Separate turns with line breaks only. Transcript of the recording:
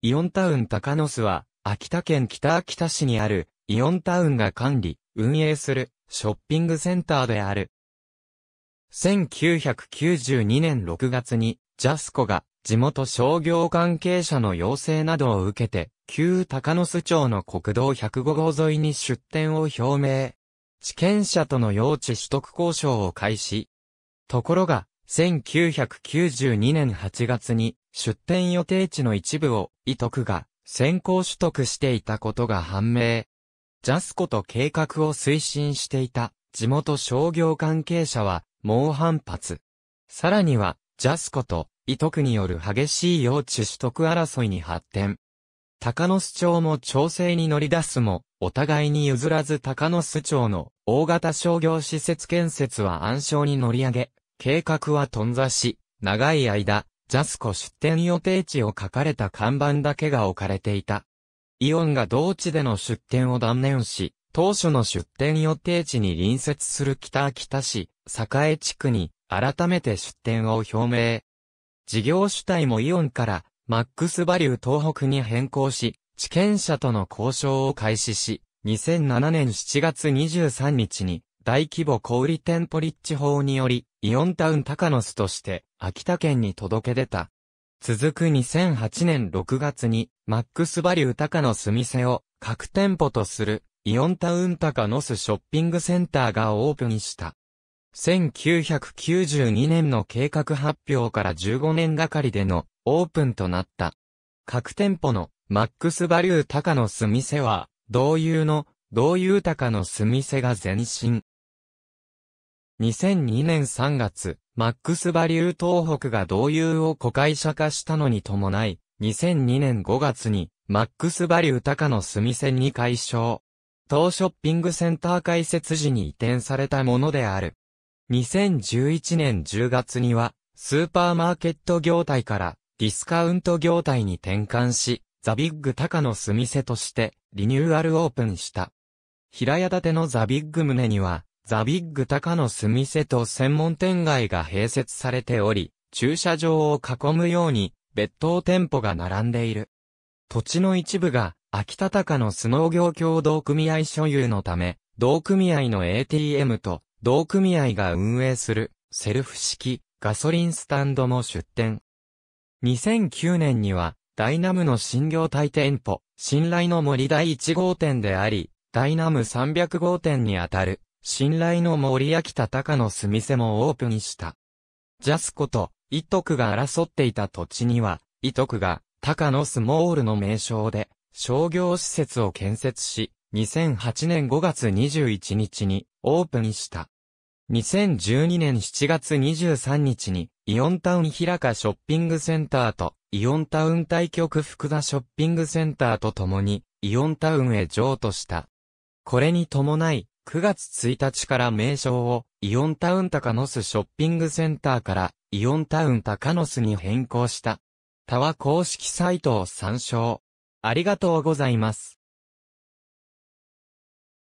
イオンタウン高野巣は、秋田県北秋田市にある、イオンタウンが管理、運営する、ショッピングセンターである。1992年6月に、ジャスコが、地元商業関係者の要請などを受けて、旧高野巣町の国道105号沿いに出店を表明。地権者との用地取得交渉を開始。ところが、1992年8月に、出店予定地の一部を、伊徳が先行取得していたことが判明。ジャスコと計画を推進していた地元商業関係者は猛反発。さらには、ジャスコと伊徳による激しい用地取得争いに発展。高野市長も調整に乗り出すも、お互いに譲らず高野市長の大型商業施設建設は暗礁に乗り上げ、計画は頓挫し、長い間、ジャスコ出店予定地を書かれた看板だけが置かれていた。イオンが同地での出店を断念し、当初の出店予定地に隣接する北秋田市、栄地区に改めて出店を表明。事業主体もイオンからマックスバリュー東北に変更し、地権者との交渉を開始し、2007年7月23日に大規模小売店舗立地法により、イオンタウン高野スとして、秋田県に届け出た。続く2008年6月に、マックスバリュー高野ス店を各店舗とする、イオンタウン高野スショッピングセンターがオープンした。1992年の計画発表から15年がかりでのオープンとなった。各店舗のマックスバリュー高野ス店は、同友の同友高野ス店が前身。2002年3月、マックスバリュー東北が導入を子会社化したのに伴い、2002年5月に、マックスバリュー高野住線に解消。当ショッピングセンター開設時に移転されたものである。2011年10月には、スーパーマーケット業態からディスカウント業態に転換し、ザビッグ高野住店としてリニューアルオープンした。平屋建てのザビッグ棟には、ザ・ビッグ高野住店と専門店街が併設されており、駐車場を囲むように別当店舗が並んでいる。土地の一部が秋田高野ス農業協同組合所有のため、同組合の ATM と同組合が運営するセルフ式ガソリンスタンドも出店。2009年にはダイナムの新業態店舗、信頼の森第1号店であり、ダイナム300号店にあたる信頼の森秋田高の住店もオープンした。ジャスコと、一徳が争っていた土地には、一徳が、高のスモールの名称で、商業施設を建設し、2008年5月21日に、オープンした。2012年7月23日に、イオンタウン平川ショッピングセンターと、イオンタウン対局福田ショッピングセンターと共に、イオンタウンへ譲渡した。これに伴い、9月1日から名称をイオンタウン高野スショッピングセンターからイオンタウン高野スに変更した。タワ公式サイトを参照。ありがとうございます。